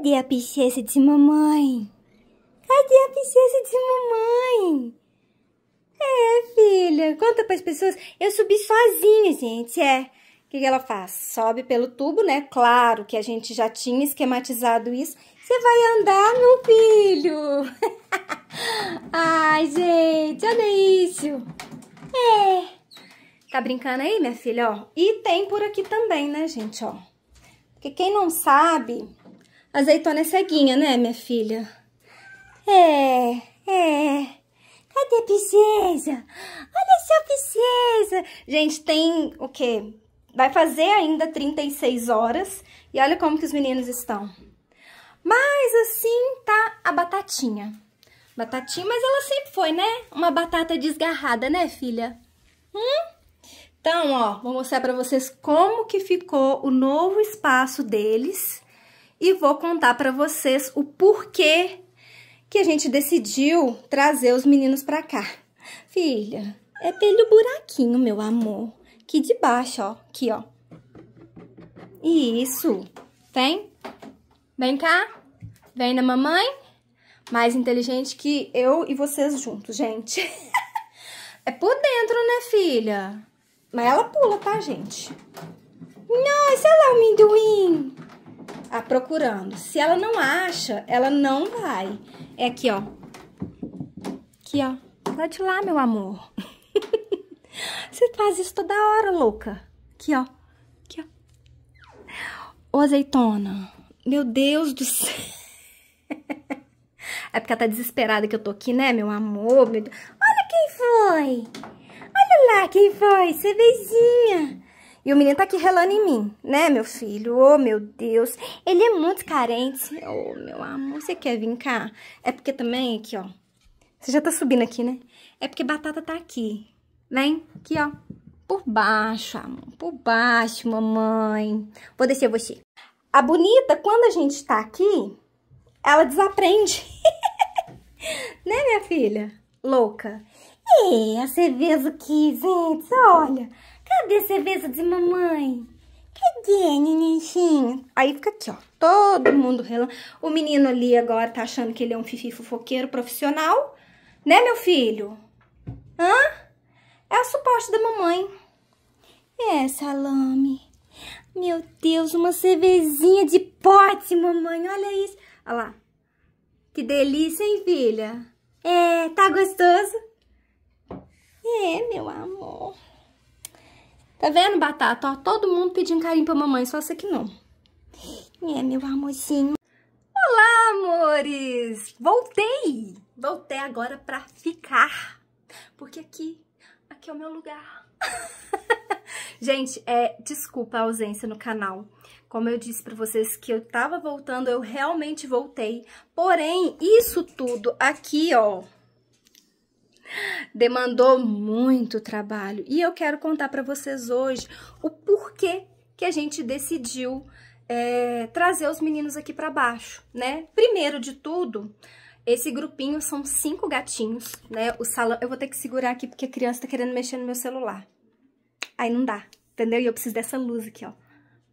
Cadê a princesa de mamãe? Cadê a princesa de mamãe? É, filha, conta para as pessoas. Eu subi sozinha, gente, é. O que ela faz? Sobe pelo tubo, né? Claro que a gente já tinha esquematizado isso. Você vai andar, meu filho. Ai, gente, olha isso. É. Tá brincando aí, minha filha, ó? E tem por aqui também, né, gente, ó? Porque quem não sabe, Azeitona é ceguinha, né, minha filha? É, é. Cadê a princesa? Olha só a princesa! Gente, tem o quê? Vai fazer ainda 36 horas. E olha como que os meninos estão. Mas assim tá a batatinha. Batatinha, mas ela sempre foi, né? Uma batata desgarrada, né, filha? Hum? Então, ó, vou mostrar pra vocês como que ficou o novo espaço deles e vou contar para vocês o porquê que a gente decidiu trazer os meninos para cá. Filha, é pelo buraquinho, meu amor, que de baixo, ó, aqui, ó. Isso. Vem. Vem cá. Vem na mamãe. Mais inteligente que eu e vocês juntos, gente. é por dentro, né, filha? Mas ela pula, tá, gente? Nossa, olha lá o amendoim a procurando. Se ela não acha, ela não vai. É aqui, ó. Aqui, ó. Pode de lá, meu amor. Você faz isso toda hora, louca. Aqui, ó. Aqui, ó. Ô, azeitona. Meu Deus do céu. É porque ela tá desesperada que eu tô aqui, né, meu amor? Meu Olha quem foi. Olha lá quem foi. Cervejinha. E o menino tá aqui relando em mim, né, meu filho? Oh, meu Deus. Ele é muito carente. Oh, meu amor, você quer vir cá? É porque também aqui, ó. Você já tá subindo aqui, né? É porque batata tá aqui. Vem, aqui, ó. Por baixo, amor. Por baixo, mamãe. Vou descer você. A bonita, quando a gente tá aqui, ela desaprende. né, minha filha? Louca. É, a cerveja aqui, que, gente, olha. Cadê a cerveja de mamãe? Cadê, nenenzinho? Aí fica aqui, ó, todo mundo relando. O menino ali agora tá achando que ele é um fifi fofoqueiro profissional, né, meu filho? Hã? É o suporte da mamãe. É, salame. Meu Deus, uma cervezinha de pote, mamãe. Olha isso. Olha lá. Que delícia, hein, filha? É, tá gostoso? É, meu amor. Tá vendo, Batata? Ó, todo mundo pedindo carinho pra mamãe, só você que não. É, meu amorzinho. Olá, amores! Voltei! Voltei agora pra ficar. Porque aqui, aqui é o meu lugar. Gente, é, desculpa a ausência no canal. Como eu disse pra vocês que eu tava voltando, eu realmente voltei. Porém, isso tudo aqui, ó, Demandou muito trabalho e eu quero contar para vocês hoje o porquê que a gente decidiu é, trazer os meninos aqui para baixo, né? Primeiro de tudo, esse grupinho são cinco gatinhos, né? O salão, eu vou ter que segurar aqui porque a criança tá querendo mexer no meu celular. Aí não dá, entendeu? E eu preciso dessa luz aqui, ó,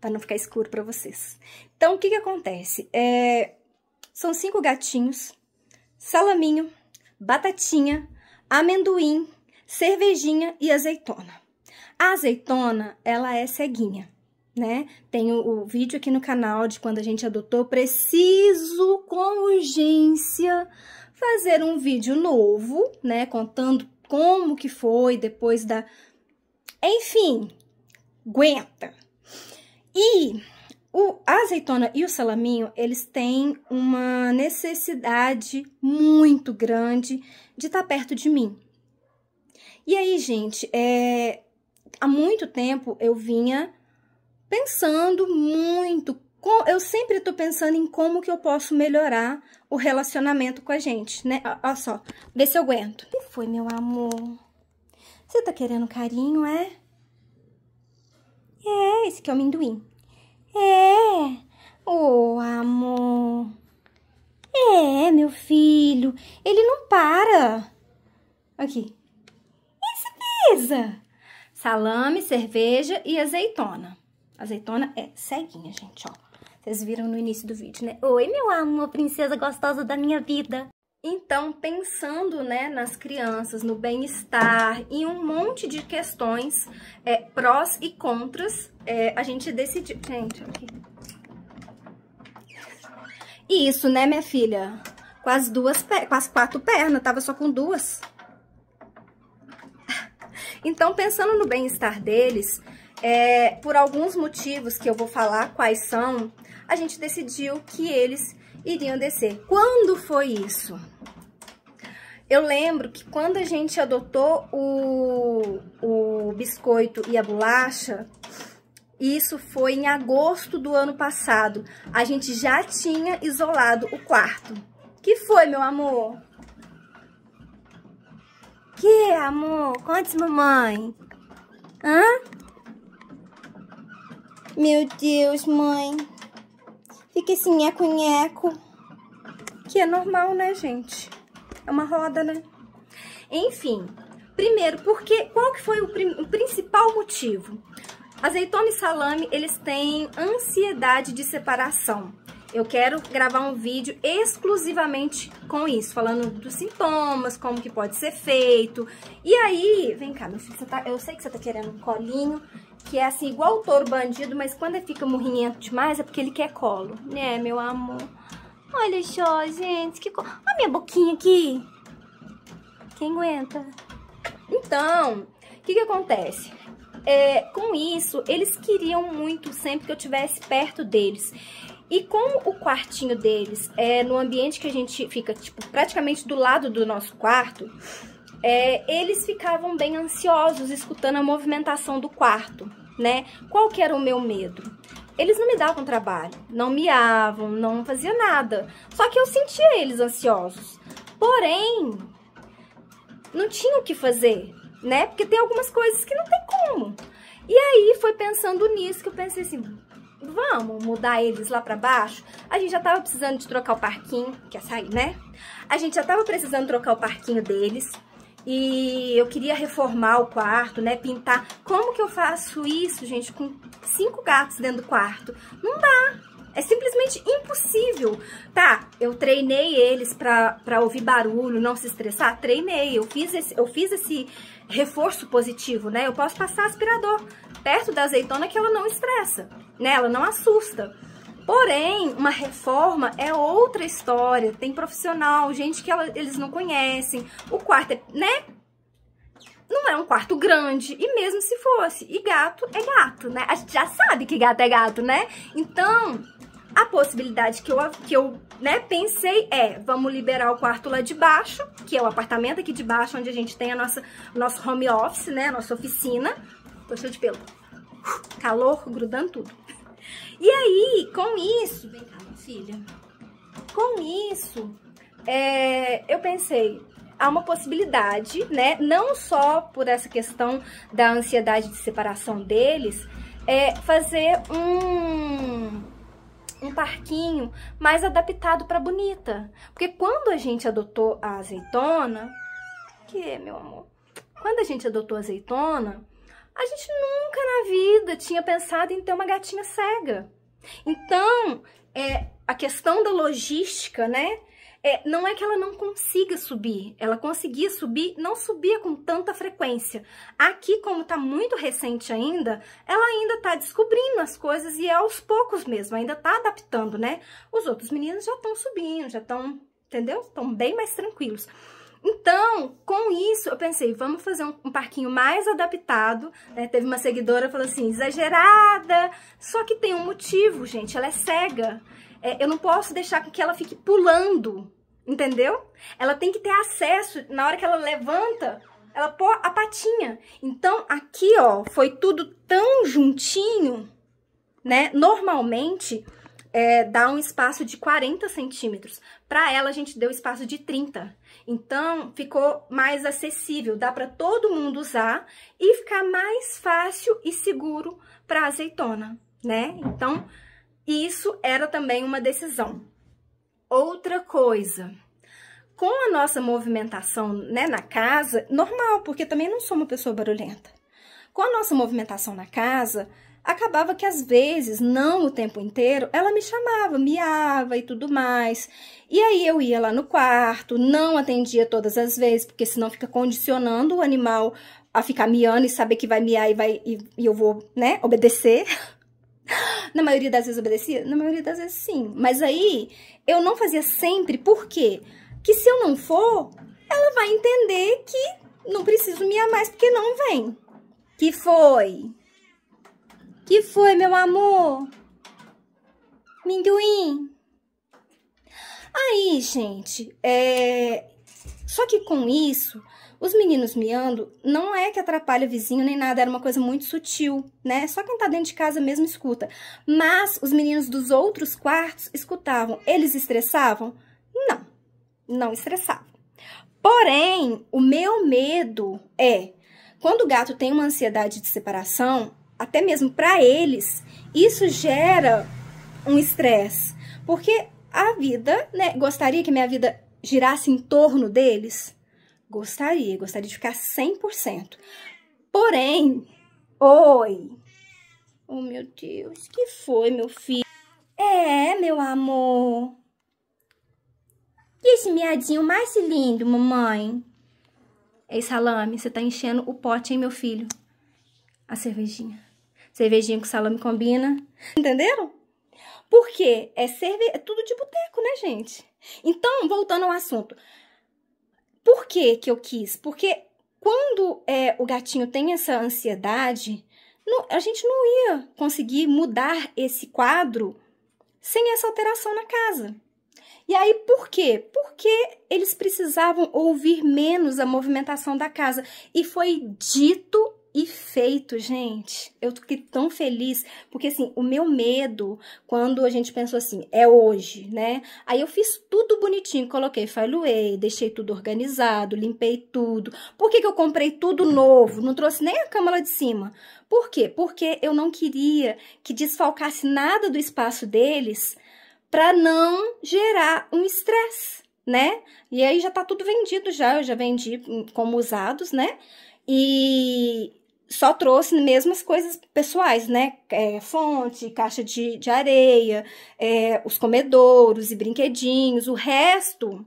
para não ficar escuro para vocês. Então, o que que acontece? É, são cinco gatinhos, salaminho, batatinha, amendoim, cervejinha e azeitona. A azeitona, ela é ceguinha, né? Tem o, o vídeo aqui no canal de quando a gente adotou. Preciso, com urgência, fazer um vídeo novo, né? Contando como que foi depois da... Enfim, aguenta. E o, a azeitona e o salaminho, eles têm uma necessidade muito grande de estar tá perto de mim. E aí, gente, é, há muito tempo eu vinha pensando muito, eu sempre estou pensando em como que eu posso melhorar o relacionamento com a gente, né? Olha só, vê se eu aguento. O que foi, meu amor? Você tá querendo carinho, é? É, esse aqui é o amendoim. É, oh amor. É, meu filho, ele não para. Aqui. Isso pesa. Salame, cerveja e azeitona. Azeitona é ceguinha, gente, ó. Vocês viram no início do vídeo, né? Oi, meu amor, princesa gostosa da minha vida. Então, pensando né, nas crianças, no bem-estar e um monte de questões é, prós e contras, é, a gente decidiu... Gente, aqui. Isso, né, minha filha? Com as duas, com as quatro pernas, tava só com duas. Então, pensando no bem-estar deles, é, por alguns motivos que eu vou falar quais são, a gente decidiu que eles iriam descer. Quando foi isso? Eu lembro que quando a gente adotou o, o biscoito e a bolacha, isso foi em agosto do ano passado. A gente já tinha isolado o quarto. Que foi, meu amor? Que, amor? Conte, mamãe. Hã? Meu Deus, mãe. Fica esse assim, nheco-nheco. Que é normal, né, gente? É uma roda, né? Enfim, primeiro, porque qual que foi o, o principal motivo? Azeitona e salame, eles têm ansiedade de separação. Eu quero gravar um vídeo exclusivamente com isso, falando dos sintomas, como que pode ser feito. E aí, vem cá, meu filho, tá, eu sei que você tá querendo um colinho, que é assim, igual o touro bandido, mas quando ele fica murrinhento demais é porque ele quer colo, né, meu amor? Olha só, gente. Que co... Olha minha boquinha aqui. Quem aguenta? Então, o que que acontece? É, com isso, eles queriam muito sempre que eu estivesse perto deles. E como o quartinho deles é no ambiente que a gente fica, tipo, praticamente do lado do nosso quarto, é, eles ficavam bem ansiosos escutando a movimentação do quarto, né? Qual que era o meu medo? Eles não me davam trabalho, não miavam, não faziam nada. Só que eu sentia eles ansiosos. Porém, não tinha o que fazer, né? Porque tem algumas coisas que não tem como. E aí foi pensando nisso que eu pensei assim, vamos mudar eles lá para baixo? A gente já tava precisando de trocar o parquinho, quer sair, né? A gente já tava precisando trocar o parquinho deles e eu queria reformar o quarto, né, pintar. Como que eu faço isso, gente, com cinco gatos dentro do quarto? Não dá, é simplesmente impossível. Tá, eu treinei eles pra, pra ouvir barulho, não se estressar. Treinei, eu fiz, esse, eu fiz esse reforço positivo, né? Eu posso passar aspirador perto da azeitona que ela não estressa, né? Ela não assusta. Porém, uma reforma é outra história. Tem profissional, gente que ela, eles não conhecem. O quarto é, né? Não é um quarto grande, e mesmo se fosse. E gato é gato, né? A gente já sabe que gato é gato, né? Então, a possibilidade que eu, que eu né, pensei é, vamos liberar o quarto lá de baixo, que é o apartamento aqui de baixo, onde a gente tem a nossa, o nosso home office, né, a nossa oficina. Tô cheio de pelo. Calor grudando tudo. E aí, com isso, vem cá, filha. Com isso, é, eu pensei, há uma possibilidade, né? Não só por essa questão da ansiedade de separação deles, é fazer um um parquinho mais adaptado para bonita. Porque quando a gente adotou a azeitona, que é, meu amor? Quando a gente adotou a azeitona, a gente nunca na vida tinha pensado em ter uma gatinha cega. Então, é, a questão da logística, né? É, não é que ela não consiga subir, ela conseguia subir, não subia com tanta frequência. Aqui, como está muito recente ainda, ela ainda está descobrindo as coisas e é aos poucos mesmo, ainda está adaptando, né? Os outros meninos já estão subindo, já estão, entendeu? Estão bem mais tranquilos. Então, com isso, eu pensei, vamos fazer um, um parquinho mais adaptado, né? Teve uma seguidora que falou assim, exagerada, só que tem um motivo, gente, ela é cega. É, eu não posso deixar que ela fique pulando, entendeu? Ela tem que ter acesso, na hora que ela levanta, ela pô a patinha. Então, aqui, ó, foi tudo tão juntinho, né? Normalmente, é, dá um espaço de 40 centímetros. Para ela, a gente deu espaço de 30. Então, ficou mais acessível, dá para todo mundo usar e ficar mais fácil e seguro para a azeitona, né? Então, isso era também uma decisão. Outra coisa, com a nossa movimentação né, na casa, normal, porque também não sou uma pessoa barulhenta. Com a nossa movimentação na casa, acabava que às vezes, não o tempo inteiro, ela me chamava, miava e tudo mais. E aí eu ia lá no quarto, não atendia todas as vezes, porque senão fica condicionando o animal a ficar miando e saber que vai miar e, vai, e, e eu vou, né, obedecer. Na maioria das vezes obedecia? Na maioria das vezes sim. Mas aí eu não fazia sempre, por quê? Que se eu não for, ela vai entender que não preciso miar mais porque não vem. Que foi? Que foi, meu amor? Minduim? Aí, gente, é... Só que com isso, os meninos miando não é que atrapalha vizinho nem nada, era uma coisa muito sutil, né? Só quem tá dentro de casa mesmo escuta. Mas os meninos dos outros quartos escutavam. Eles estressavam? Não, não estressavam. Porém, o meu medo é, quando o gato tem uma ansiedade de separação, até mesmo para eles, isso gera um estresse, porque a vida, né, gostaria que minha vida girasse em torno deles? Gostaria, gostaria de ficar 100%. Porém, oi. Oh, meu Deus, que foi, meu filho? É, meu amor. E esse miadinho mais lindo, mamãe? Ei, Salame, você tá enchendo o pote, hein, meu filho? A cervejinha. Cervejinha com salame combina. Entenderam? Porque é, cerve... é tudo de boteco, né, gente? Então, voltando ao assunto. Por que que eu quis? Porque quando é, o gatinho tem essa ansiedade, não, a gente não ia conseguir mudar esse quadro sem essa alteração na casa. E aí, por quê? Porque eles precisavam ouvir menos a movimentação da casa. E foi dito e feito, gente. Eu fiquei tão feliz, porque assim, o meu medo, quando a gente pensou assim, é hoje, né? Aí eu fiz tudo bonitinho, coloquei fileway, deixei tudo organizado, limpei tudo. Por que, que eu comprei tudo novo? Não trouxe nem a cama lá de cima. Por quê? Porque eu não queria que desfalcasse nada do espaço deles para não gerar um estresse né? E aí já tá tudo vendido já, eu já vendi como usados, né? E só trouxe mesmo as coisas pessoais, né? É, fonte, caixa de, de areia, é, os comedouros e brinquedinhos, o resto,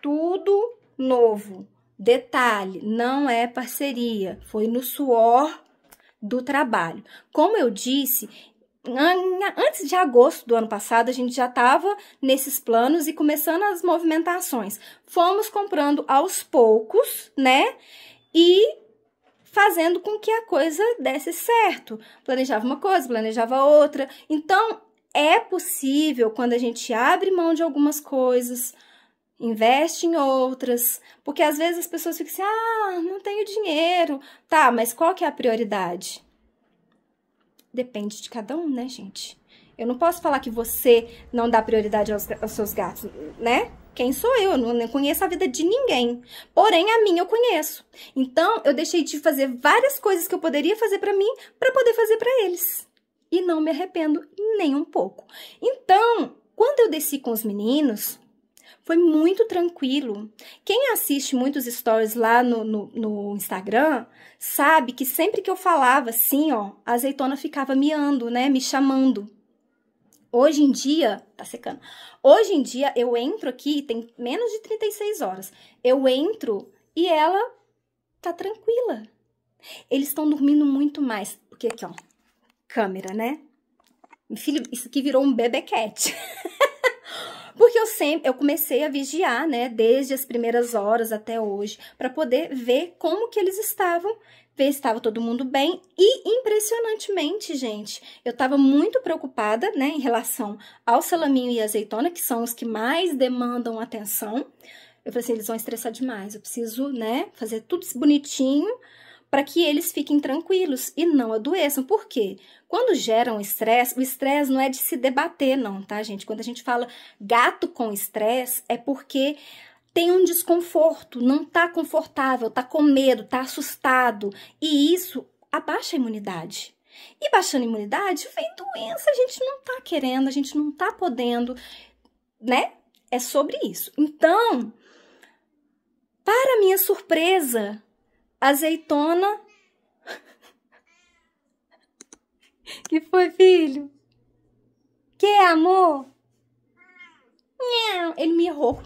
tudo novo. Detalhe, não é parceria, foi no suor do trabalho. Como eu disse, antes de agosto do ano passado, a gente já estava nesses planos e começando as movimentações. Fomos comprando aos poucos, né? E fazendo com que a coisa desse certo. Planejava uma coisa, planejava outra. Então, é possível quando a gente abre mão de algumas coisas, investe em outras, porque às vezes as pessoas ficam assim: "Ah, não tenho dinheiro". Tá, mas qual que é a prioridade? Depende de cada um, né, gente? Eu não posso falar que você não dá prioridade aos, aos seus gatos, né? Quem sou eu? Eu não conheço a vida de ninguém. Porém, a minha eu conheço. Então, eu deixei de fazer várias coisas que eu poderia fazer para mim para poder fazer para eles. E não me arrependo nem um pouco. Então, quando eu desci com os meninos, foi muito tranquilo. Quem assiste muitos stories lá no, no, no, Instagram sabe que sempre que eu falava assim, ó, a azeitona ficava miando, né? Me chamando. Hoje em dia, tá secando. Hoje em dia eu entro aqui, tem menos de 36 horas. Eu entro e ela tá tranquila. Eles estão dormindo muito mais, porque aqui, ó, câmera, né? Meu filho, isso aqui virou um bebequete. porque eu sempre, eu comecei a vigiar, né, desde as primeiras horas até hoje, para poder ver como que eles estavam ver se estava todo mundo bem. E impressionantemente, gente, eu estava muito preocupada, né, em relação ao salaminho e azeitona, que são os que mais demandam atenção. Eu falei assim, eles vão estressar demais, eu preciso, né, fazer tudo bonitinho para que eles fiquem tranquilos e não adoeçam. Por quê? Quando geram estresse, o estresse não é de se debater, não, tá, gente? Quando a gente fala gato com estresse, é porque tem um desconforto, não está confortável, está com medo, está assustado. E isso abaixa a imunidade. E baixando a imunidade, vem doença, a gente não está querendo, a gente não está podendo, né? É sobre isso. Então, para minha surpresa, azeitona. que foi, filho? Que amor? Ele me errou.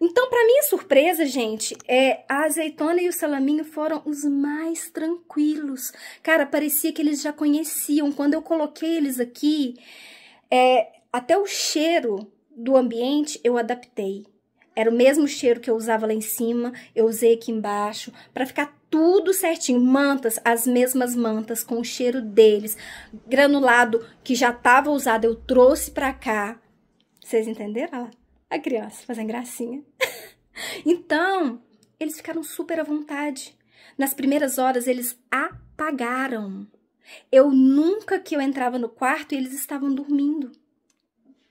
Então, para minha surpresa, gente, é, a azeitona e o salaminho foram os mais tranquilos. Cara, parecia que eles já conheciam. Quando eu coloquei eles aqui, é, até o cheiro do ambiente eu adaptei. Era o mesmo cheiro que eu usava lá em cima, eu usei aqui embaixo, para ficar tudo certinho. Mantas, as mesmas mantas com o cheiro deles. Granulado que já estava usado, eu trouxe para cá vocês entenderam? Olha lá, a criança fazendo gracinha. então, eles ficaram super à vontade. Nas primeiras horas, eles apagaram. Eu nunca que eu entrava no quarto e eles estavam dormindo.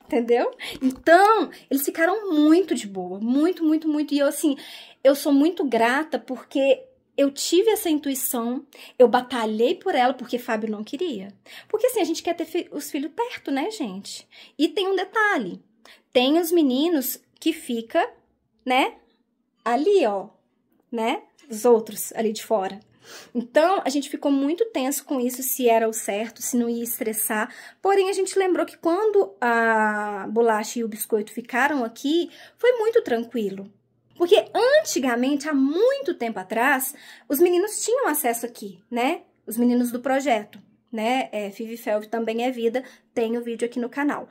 Entendeu? Então, eles ficaram muito de boa, muito, muito, muito. E eu, assim, eu sou muito grata porque eu tive essa intuição, eu batalhei por ela porque Fábio não queria. Porque, assim, a gente quer ter os filhos perto, né, gente? E tem um detalhe: tem os meninos que fica, né? Ali, ó, né? Os outros ali de fora. Então, a gente ficou muito tenso com isso, se era o certo, se não ia estressar. Porém, a gente lembrou que quando a bolacha e o biscoito ficaram aqui, foi muito tranquilo. Porque antigamente, há muito tempo atrás, os meninos tinham acesso aqui, né? Os meninos do projeto, né? É, Five Felv também é vida, tem o vídeo aqui no canal.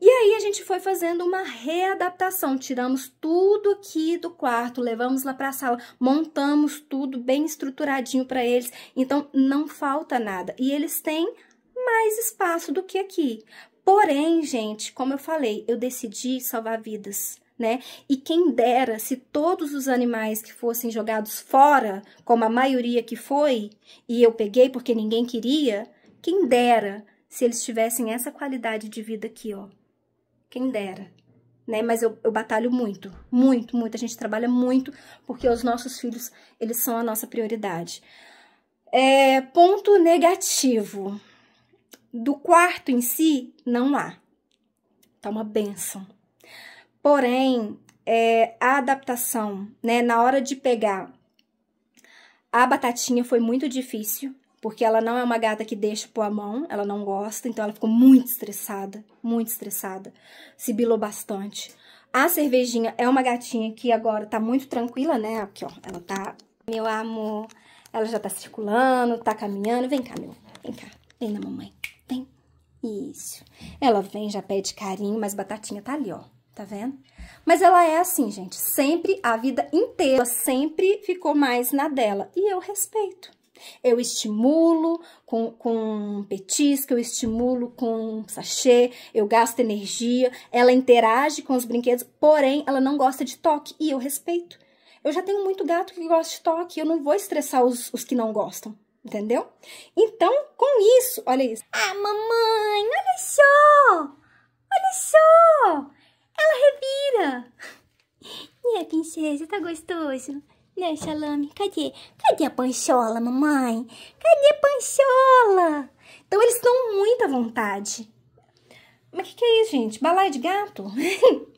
E aí a gente foi fazendo uma readaptação, tiramos tudo aqui do quarto, levamos lá para a sala, montamos tudo bem estruturadinho para eles. Então não falta nada e eles têm mais espaço do que aqui. Porém, gente, como eu falei, eu decidi salvar vidas. Né? E quem dera se todos os animais que fossem jogados fora, como a maioria que foi, e eu peguei porque ninguém queria, quem dera se eles tivessem essa qualidade de vida aqui, ó. Quem dera. Né? Mas eu, eu batalho muito, muito, muito. A gente trabalha muito porque os nossos filhos, eles são a nossa prioridade. É, ponto negativo. Do quarto em si, não há. Tá uma benção. Porém, é, a adaptação, né? Na hora de pegar a batatinha foi muito difícil porque ela não é uma gata que deixa pôr a mão, ela não gosta, então ela ficou muito estressada, muito estressada, sibilou bastante. A cervejinha é uma gatinha que agora tá muito tranquila, né? Aqui, ó, ela tá... Meu amor, ela já tá circulando, tá caminhando. Vem cá, meu, vem cá, vem na mamãe, vem. Isso. Ela vem, já pede carinho, mas batatinha tá ali, ó, tá vendo? Mas ela é assim, gente, sempre, a vida inteira, sempre ficou mais na dela. E eu respeito. Eu estimulo com, com petisco, eu estimulo com sachê, eu gasto energia, ela interage com os brinquedos, porém ela não gosta de toque e eu respeito. Eu já tenho muito gato que gosta de toque, eu não vou estressar os, os que não gostam, entendeu? Então, com isso, olha isso. Ah, mamãe, olha só! Olha só! Ela revira! E a princesa, tá gostoso? Né, Xalame? Cadê? Cadê a panchola, mamãe? Cadê a panchola? Então eles estão muito à vontade. Mas o que, que é isso, gente? Balai de gato?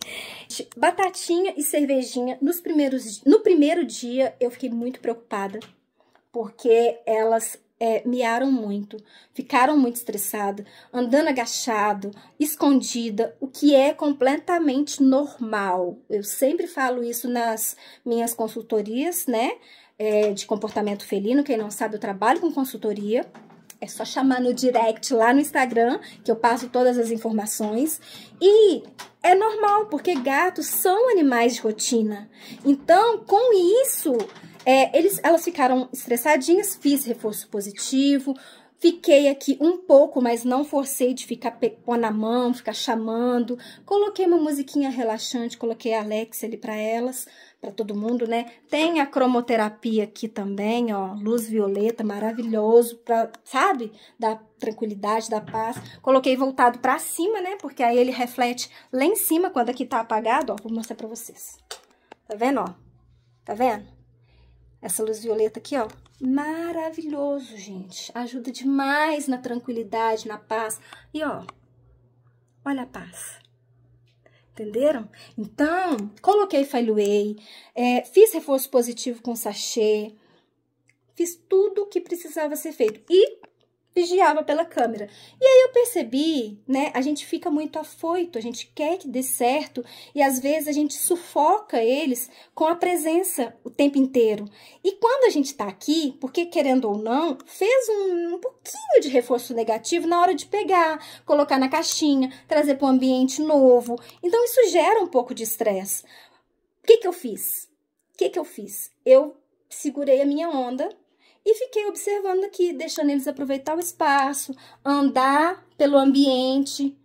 Batatinha e cervejinha. Nos primeiros, no primeiro dia eu fiquei muito preocupada, porque elas é, miaram muito, ficaram muito estressadas, andando agachado, escondida, o que é completamente normal. Eu sempre falo isso nas minhas consultorias, né? É, de comportamento felino. Quem não sabe, eu trabalho com consultoria. É só chamar no direct lá no Instagram, que eu passo todas as informações. E é normal, porque gatos são animais de rotina. Então, com isso, é, eles, elas ficaram estressadinhas, fiz reforço positivo, Fiquei aqui um pouco, mas não forcei de ficar pôr na mão, ficar chamando. Coloquei uma musiquinha relaxante, coloquei a Alexa ali para elas, para todo mundo, né? Tem a cromoterapia aqui também, ó, luz violeta, maravilhoso, pra, sabe? Da tranquilidade, da paz. Coloquei voltado para cima, né? Porque aí ele reflete lá em cima, quando aqui tá apagado, ó, vou mostrar para vocês. Tá vendo, ó? Tá vendo? Essa luz violeta aqui, ó. Maravilhoso, gente. Ajuda demais na tranquilidade, na paz. E, ó, olha a paz. Entenderam? Então, coloquei Fileway, é, fiz reforço positivo com sachê, fiz tudo o que precisava ser feito. E vigiava pela câmera. E aí eu percebi, né, a gente fica muito afoito, a gente quer que dê certo e às vezes a gente sufoca eles com a presença o tempo inteiro. E quando a gente está aqui, porque querendo ou não, fez um, um pouquinho de reforço negativo na hora de pegar, colocar na caixinha, trazer para um ambiente novo. Então isso gera um pouco de estresse. O que que eu fiz? O que que eu fiz? Eu segurei a minha onda, e fiquei observando aqui, deixando eles aproveitar o espaço, andar pelo ambiente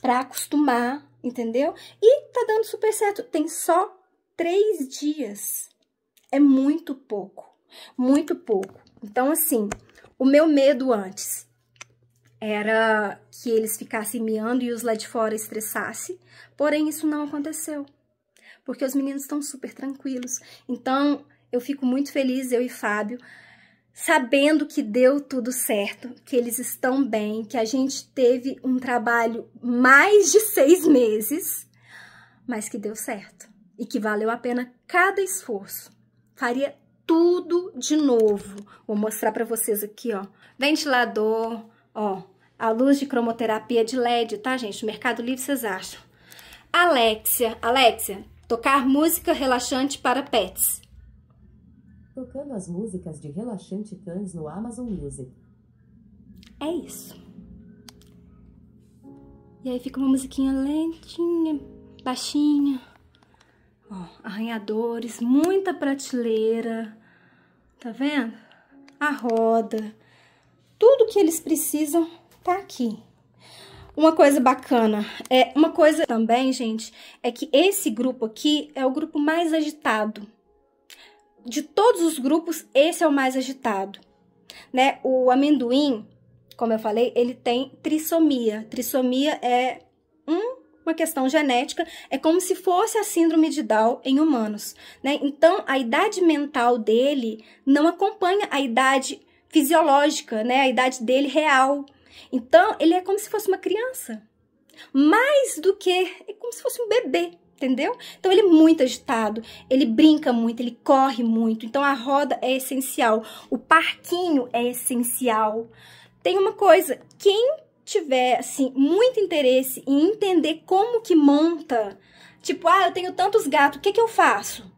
para acostumar, entendeu? E tá dando super certo. Tem só três dias. É muito pouco, muito pouco. Então, assim, o meu medo antes era que eles ficassem miando e os lá de fora estressasse, porém isso não aconteceu, porque os meninos estão super tranquilos. Então, eu fico muito feliz, eu e Fábio, sabendo que deu tudo certo, que eles estão bem, que a gente teve um trabalho mais de seis meses, mas que deu certo e que valeu a pena cada esforço. Faria tudo de novo. Vou mostrar para vocês aqui, ó. Ventilador, ó, a luz de cromoterapia de LED, tá, gente? No Mercado Livre vocês acham. Alexia, Alexia, tocar música relaxante para pets tocando as músicas de Relaxante Cães no Amazon Music. É isso. E aí fica uma musiquinha lentinha, baixinha. Ó, arranhadores, muita prateleira. Tá vendo? A roda. Tudo que eles precisam tá aqui. Uma coisa bacana, é uma coisa também, gente, é que esse grupo aqui é o grupo mais agitado de todos os grupos, esse é o mais agitado. Né? O amendoim, como eu falei, ele tem trissomia. Trissomia é um, uma questão genética, é como se fosse a síndrome de Down em humanos. Né? Então, a idade mental dele não acompanha a idade fisiológica, né? a idade dele real. Então, ele é como se fosse uma criança. Mais do que, é como se fosse um bebê entendeu? Então ele é muito agitado, ele brinca muito, ele corre muito. Então a roda é essencial, o parquinho é essencial. Tem uma coisa, quem tiver assim muito interesse em entender como que monta, tipo, ah, eu tenho tantos gatos, o que que eu faço?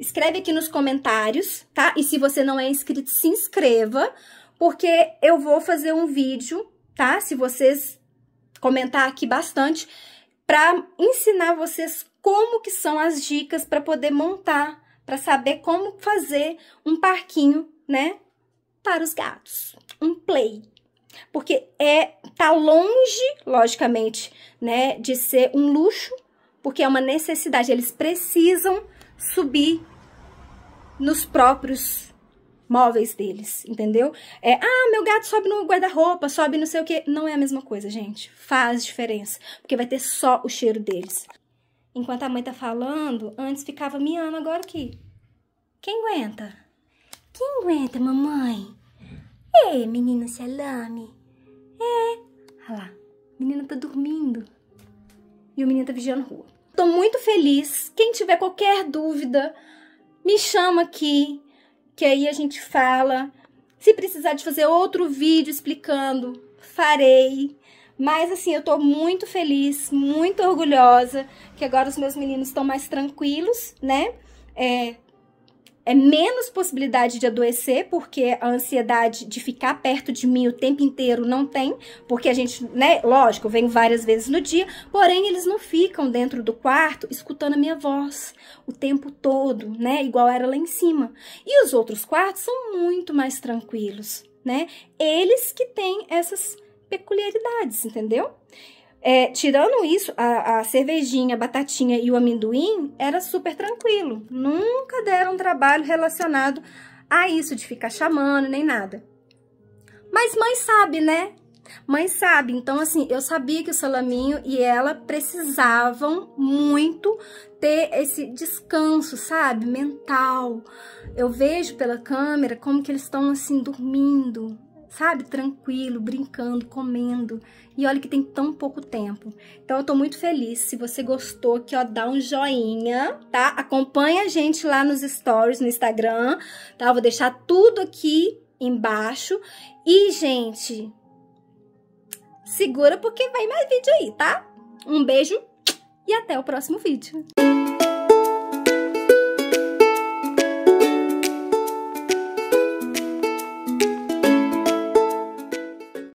Escreve aqui nos comentários, tá? E se você não é inscrito, se inscreva, porque eu vou fazer um vídeo, tá? Se vocês comentar aqui bastante, para ensinar vocês como que são as dicas para poder montar, para saber como fazer um parquinho, né, para os gatos, um play. Porque é tá longe, logicamente, né, de ser um luxo, porque é uma necessidade, eles precisam subir nos próprios móveis deles, entendeu? É, ah, meu gato sobe no guarda-roupa, sobe não sei o que. Não é a mesma coisa, gente. Faz diferença, porque vai ter só o cheiro deles. Enquanto a mãe tá falando, antes ficava miando agora aqui. Quem aguenta? Quem aguenta, mamãe? Ei, menino salame. É. Olha lá, o menino tá dormindo. E o menino tá vigiando a rua. Tô muito feliz. Quem tiver qualquer dúvida, me chama aqui que aí a gente fala. Se precisar de fazer outro vídeo explicando, farei. Mas assim, eu tô muito feliz, muito orgulhosa, que agora os meus meninos estão mais tranquilos, né? É, é menos possibilidade de adoecer, porque a ansiedade de ficar perto de mim o tempo inteiro não tem, porque a gente, né, lógico, eu venho várias vezes no dia, porém eles não ficam dentro do quarto escutando a minha voz o tempo todo, né, igual era lá em cima. E os outros quartos são muito mais tranquilos, né? Eles que têm essas peculiaridades, entendeu? É, tirando isso, a, a cervejinha, a batatinha e o amendoim, era super tranquilo. Nunca deram trabalho relacionado a isso, de ficar chamando, nem nada. Mas mãe sabe, né? Mãe sabe, então assim, eu sabia que o Salaminho e ela precisavam muito ter esse descanso, sabe, mental. Eu vejo pela câmera como que eles estão assim dormindo, sabe, tranquilo, brincando, comendo. E olha que tem tão pouco tempo. Então eu tô muito feliz. Se você gostou, aqui, ó, dá um joinha, tá? Acompanha a gente lá nos stories, no Instagram, tá? Eu vou deixar tudo aqui embaixo. E, gente, segura porque vai mais vídeo aí, tá? Um beijo e até o próximo vídeo.